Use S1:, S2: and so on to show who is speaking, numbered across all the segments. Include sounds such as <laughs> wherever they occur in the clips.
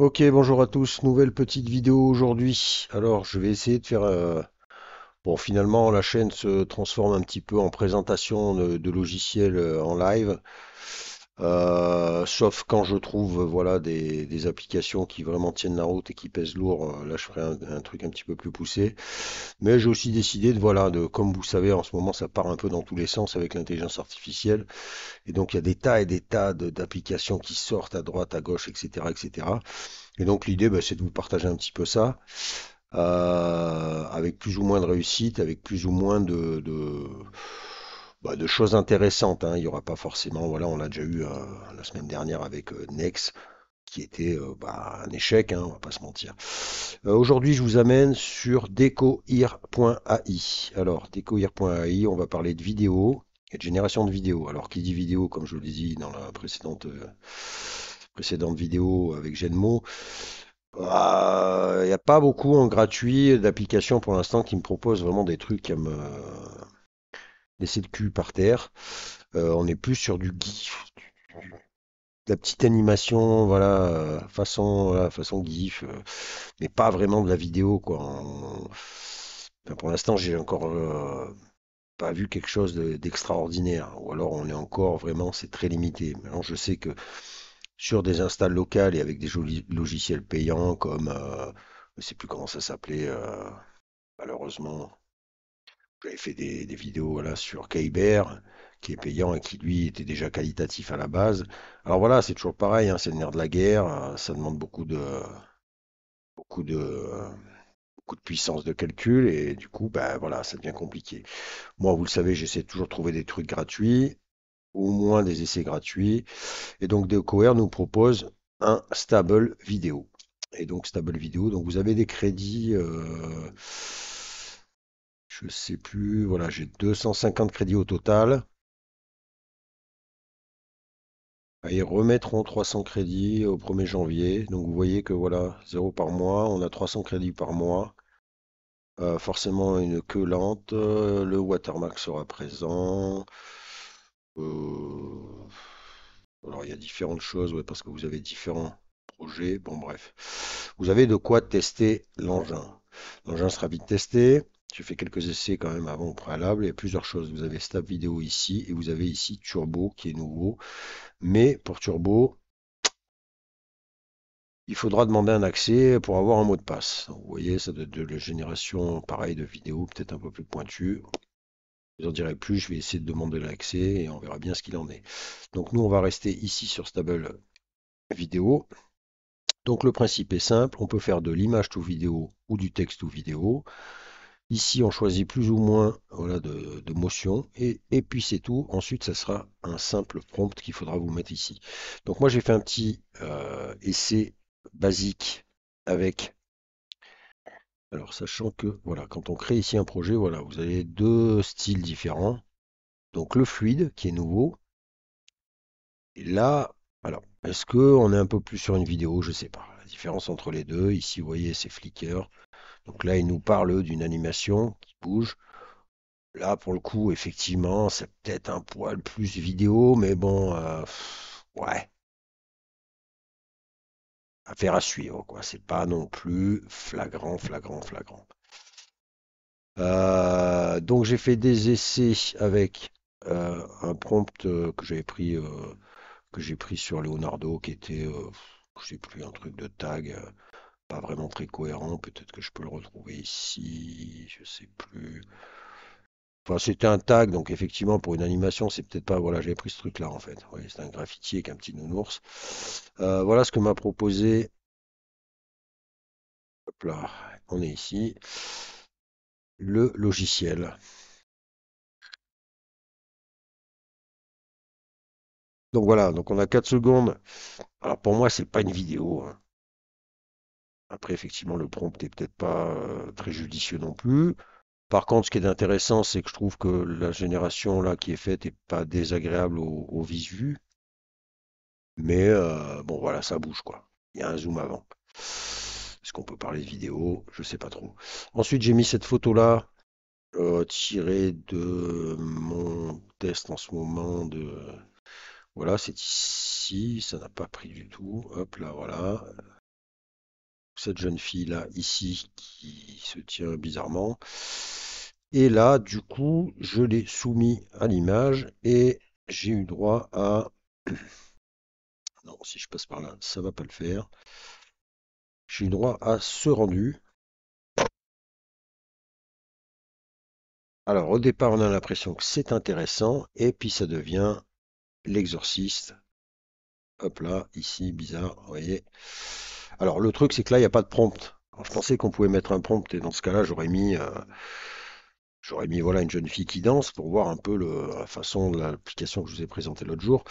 S1: Ok, bonjour à tous, nouvelle petite vidéo aujourd'hui. Alors, je vais essayer de faire... Euh, bon, finalement, la chaîne se transforme un petit peu en présentation de logiciels euh, en live. Euh, sauf quand je trouve euh, voilà des, applications qui vraiment tiennent la route et qui pèsent lourd, euh, là je ferai un, truc un petit peu plus poussé. Mais j'ai aussi décidé de voilà de comme vous savez en ce moment ça part un peu dans tous les sens avec l'intelligence artificielle et donc il y a des tas et des tas d'applications qui sortent à droite, à gauche, etc., etc. Et donc l'idée bah, c'est de vous partager un petit peu ça. avec plus ou moins de réussite, avec plus ou moins de bah, de choses intéressantes. Hein. Il n'y aura pas forcément, voilà, on l'a déjà eu euh, la semaine dernière avec euh, Nex, qui était euh, bah, un échec, hein, on va pas se mentir. Aujourd'hui, je vous amène sur decoir.ai. Alors, decoir.ai, on va parler de vidéos et de génération de vidéos. Alors, qui dit vidéo, comme je vous l'ai dit dans la précédente, précédente vidéo avec Genmo, bah, il n'y a pas beaucoup en gratuit d'applications pour l'instant qui me proposent vraiment des trucs à me laisser le cul par terre. Euh, on est plus sur du gif, la petite animation, voilà, euh, façon, façon gif, euh, mais pas vraiment de la vidéo, quoi. pour l'instant, j'ai encore pas vu quelque chose d'extraordinaire. Ou alors, on est encore vraiment, c'est très limité. Maintenant, je sais que sur des installs locales et avec des jolis logiciels payants comme, je sais plus comment ça s'appelait, malheureusement, j'avais fait des, vidéos voilà, sur Kyber, qui est payant et qui lui était déjà qualitatif à la base. Alors voilà, c'est toujours pareil, hein, c'est le nerf de la guerre, euh, ça demande beaucoup de beaucoup de beaucoup de puissance de calcul et du coup ben voilà, ça devient compliqué. Moi, vous le savez, j'essaie toujours de trouver des trucs gratuits, au moins des essais gratuits. Et donc DecoR nous propose un stable vidéo. Et donc stable vidéo, donc vous avez des crédits euh, je sais plus, voilà, j'ai 250 crédits au total. Ah, ils remettront 300 crédits au 1er janvier. Donc vous voyez que voilà, 0 par mois, on a 300 crédits par mois. Euh, forcément une queue lente, euh, le watermark sera présent. Euh, alors il y a différentes choses, parce que vous avez différents projets. Bon bref, vous avez de quoi tester l'engin. L'engin sera vite testé. J'ai fait quelques essais quand même avant au préalable. Il y a plusieurs choses. Vous avez stable Vidéo ici et vous avez ici Turbo qui est nouveau. Mais pour Turbo, il faudra demander un accès pour avoir un mot de passe. vous voyez, ça doit de la génération pareil de vidéos, peut-être un peu plus pointue. Je n'en dirai plus, je vais essayer de demander l'accès et on verra bien ce qu'il en est. Donc nous, on va rester ici sur Stable Vidéo. Donc le principe est simple, on peut faire de l'image tout vidéo ou du texte ou vidéo. Ici, on choisit plus ou moins de, de motion et, puis c'est tout. Ensuite, ça sera un simple prompt qu'il faudra vous mettre ici. Donc moi, j'ai fait un petit euh, essai basique avec... Alors, sachant que, voilà, quand on crée ici un projet, voilà, vous avez deux styles différents. Donc le fluide qui est nouveau. Et là, alors, est-ce qu'on est un peu plus sur une vidéo Je ne sais pas. La différence entre les deux, ici, vous voyez, c'est Flicker. Donc là, il nous parle d'une animation qui bouge. Là, pour le coup, effectivement, c'est peut-être un poil plus vidéo, mais bon, euh, ouais. Affaire à suivre, quoi. C'est pas non plus flagrant, flagrant, flagrant. Euh, donc j'ai fait des essais avec euh, un prompt que j'avais pris que j'ai pris sur Leonardo qui était je sais plus un truc de tag pas vraiment très cohérent. Peut-être que je peux le retrouver ici, je sais plus. Enfin, c'était un tag, donc effectivement, pour une animation, c'est peut-être pas. Voilà, j'ai pris ce truc-là en fait. Oui, c'est un graffiti avec un petit nounours. Euh, voilà ce que m'a proposé.
S2: Hop là, on est ici. Le logiciel. Donc voilà, donc on a 4 secondes. Alors pour moi, c'est pas une vidéo.
S1: Hein. Après, effectivement, le prompt n'est peut-être pas euh, très judicieux non plus. Par contre, ce qui est intéressant, c'est que je trouve que la génération là qui est faite n'est pas désagréable au, au visu. Mais euh, bon, voilà, ça bouge quoi. Il y a un zoom avant. Est-ce qu'on peut parler de vidéo Je ne sais pas trop. Ensuite, j'ai mis cette photo là euh, tirée de mon test en ce moment de. Voilà, c'est ici, ça n'a pas pris du tout. Hop là, voilà cette jeune fille-là ici qui se tient bizarrement. Et là, du coup, je l'ai soumis à l'image et j'ai eu droit à... <coughs> Non, si je passe par là, ça va pas le faire.
S2: J'ai eu droit à ce rendu. Alors au départ, on a l'impression que c'est intéressant et puis ça devient
S1: l'exorciste. Hop là, ici, bizarre, vous voyez. Alors le truc, c'est que là, il n'y a pas de prompt. je pensais qu'on pouvait mettre un prompt et dans ce cas-là, j'aurais mis, euh, j'aurais mis voilà une jeune fille qui danse pour voir un peu la façon de l'application que je vous ai présentée l'autre jour.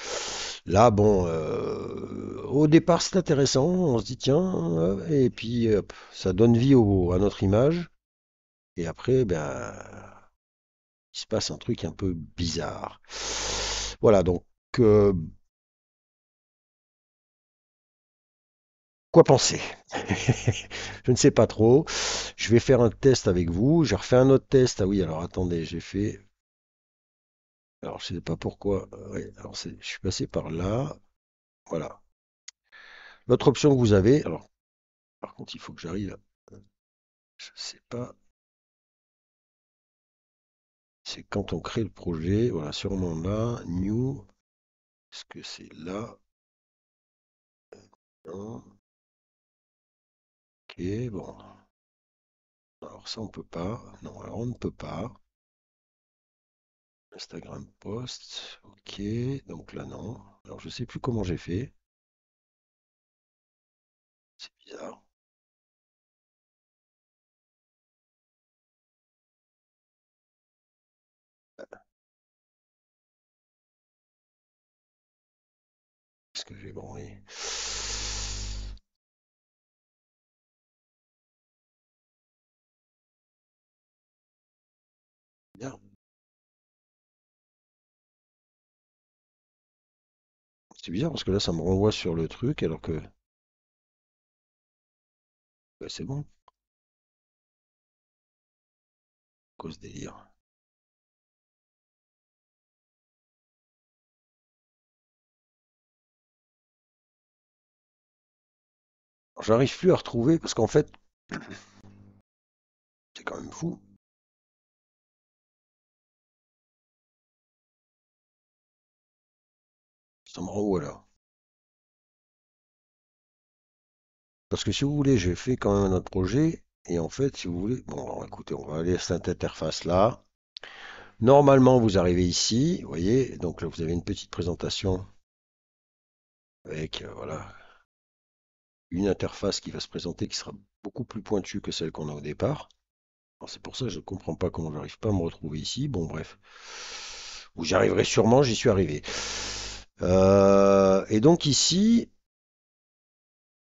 S1: Là, bon, euh, au départ, c'est intéressant. On se dit tiens, euh, et puis ça donne vie à notre image. Et
S2: après, ben, il se passe un truc un peu bizarre. Voilà, donc
S1: quoi penser <laughs> Je ne sais pas trop. Je vais faire un test avec vous. J'ai refait un autre test. Ah oui, alors attendez, j'ai fait. Alors je sais pas pourquoi. alors je suis passé par là. Voilà. L'autre option que vous
S2: avez. Alors, par contre, il faut que j'arrive. Je sais pas. C'est quand on crée le projet. Voilà, sûrement là. New. Est-ce que c'est là euh, et bon. Alors ça, on peut pas. Non, alors on ne peut pas. Instagram post. Ok. Donc là, non. Alors je sais plus comment j'ai fait. C'est bizarre. est ce que j'ai branlé C'est bizarre parce que là ça me renvoie sur le truc alors que... Bah, c'est bon. Cause délire. J'arrive plus à retrouver parce qu'en fait... C'est quand même fou. alors Parce que si vous voulez, j'ai fait quand même un autre projet. Et en fait, si vous voulez, bon, écoutez, on va aller
S1: à cette interface-là. Normalement, vous arrivez ici, vous voyez, donc là, vous avez une petite présentation avec, euh, voilà, une interface qui va se présenter qui sera beaucoup plus pointue que celle qu'on a au départ. C'est pour ça que je ne comprends pas comment n'arrive pas à me retrouver ici. Bon, bref. Où j'arriverai sûrement, j'y suis arrivé. Euh, et donc ici,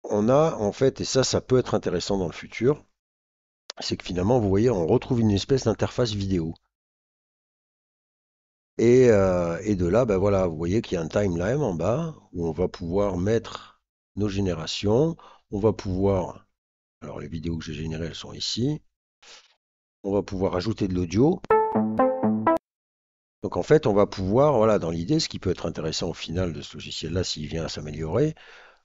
S1: on a en fait, et ça, ça peut être intéressant dans le futur, c'est que finalement, vous voyez, on retrouve une espèce d'interface vidéo. Euh, et, de là, ben voilà, vous voyez qu'il y a un timeline en bas où on va pouvoir mettre nos générations. On va pouvoir, alors les vidéos que j'ai générées, elles sont ici. On va pouvoir ajouter de l'audio. Donc en fait, on va pouvoir, voilà, dans l'idée, ce qui peut être intéressant au final de ce logiciel-là, s'il vient à s'améliorer,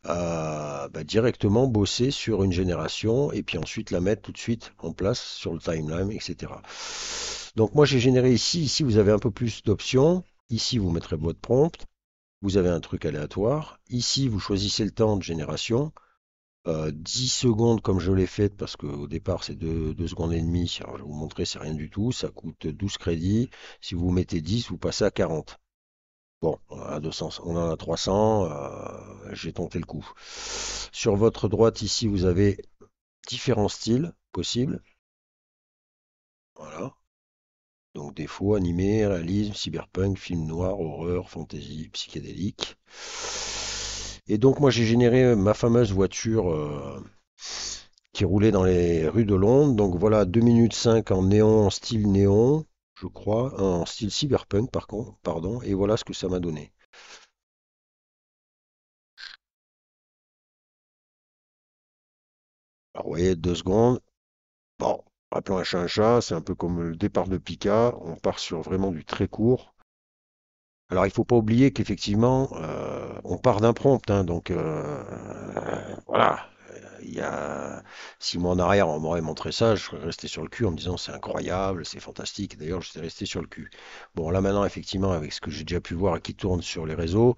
S1: euh, bah, directement bosser sur une génération et puis ensuite la mettre tout de suite en place sur le timeline, etc. Donc moi j'ai généré ici, ici vous avez un peu plus d'options, ici vous mettrez votre prompt, vous avez un truc aléatoire, ici vous choisissez le temps de génération, 10 euh, secondes comme je l'ai fait parce qu'au départ c'est 2, secondes et demie. je vais vous montrer, c'est rien du tout. Ça coûte 12 crédits. Si vous mettez 10, vous passez à 40. Bon, on en a 200, on 300. Euh, j'ai tenté le coup. Sur votre droite ici, vous avez différents styles possibles. Voilà. Donc défaut, animé, réalisme, cyberpunk, film noir, horreur, fantasy, psychédélique. Et donc moi j'ai généré euh, ma fameuse voiture euh, qui roulait dans les rues de Londres. Donc voilà, 2 minutes 5 en néon, en style néon, je crois, hein, en style cyberpunk par contre, pardon, et voilà ce que ça m'a
S2: donné. Alors vous voyez, deux secondes. Bon, rappelons un chat un chat, c'est un
S1: peu comme le départ de Pika, on part sur vraiment du très court. Alors il ne faut pas oublier qu'effectivement, euh, on part d'un prompt, hein, donc euh, voilà. Euh, il y a six mois en arrière, on m'aurait montré ça, je serais resté sur le cul en me disant c'est incroyable, c'est fantastique. D'ailleurs, j'étais resté sur le cul. Bon, là maintenant, effectivement, avec ce que j'ai déjà pu voir et qui tourne sur les réseaux,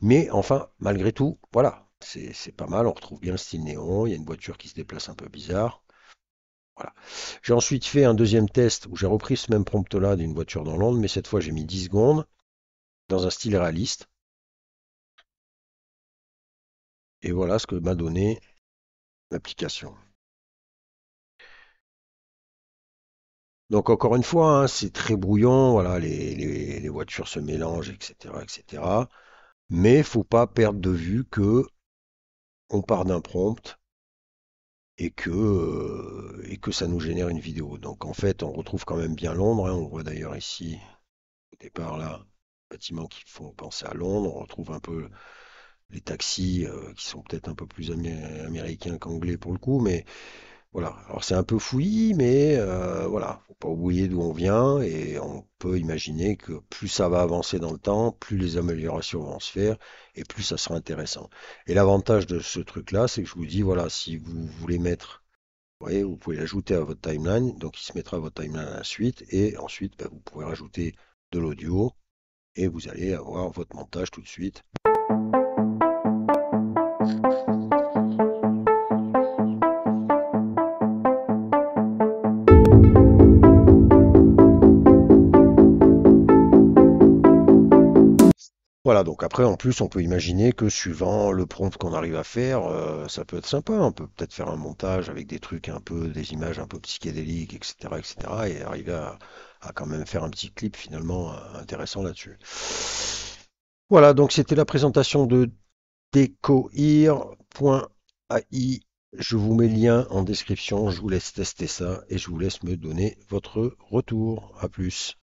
S1: mais enfin, malgré tout, voilà, c'est pas mal. On retrouve bien le style néon. Il y a une voiture qui se déplace un peu bizarre. Voilà. J'ai ensuite fait un deuxième test où j'ai repris ce même prompt là d'une voiture dans Londres, mais cette fois j'ai mis 10 secondes dans un
S2: style réaliste. Et voilà ce que m'a donné l'application.
S1: Donc encore une fois, hein, c'est très brouillon, voilà, les, voitures se mélangent, etc. etc. Mais faut pas perdre de vue que on part d'un prompt euh, et que, ça nous génère une vidéo. Donc en fait, on retrouve quand même bien l'ombre, hein. on voit d'ailleurs ici, au départ là, bâtiments qui font penser à Londres. On retrouve un peu les taxis euh, qui sont peut-être un peu plus américains qu'anglais pour le coup, mais voilà. Alors c'est un peu fouillis, mais euh, voilà, faut pas oublier d'où on vient et on peut imaginer que plus ça va avancer dans le temps, plus les améliorations vont se faire et plus ça sera intéressant. Et l'avantage de ce truc-là, c'est que je vous dis voilà, si vous voulez mettre vous, voyez, vous pouvez l'ajouter à votre timeline, donc il se mettra à votre timeline à et ensuite ben, vous pouvez rajouter de l'audio, et vous allez avoir votre montage tout de suite. donc après, en plus, on peut imaginer que suivant le prompt qu'on arrive à faire, euh, ça peut être sympa. On peut peut-être faire un montage avec des trucs un peu, des images un peu psychédéliques, etc., etc., et arriver à, quand même faire un petit clip finalement intéressant là-dessus. Voilà, donc c'était la présentation de decoir.ai. Je vous mets le lien en description, je vous laisse tester ça et je vous laisse me donner votre retour. A plus.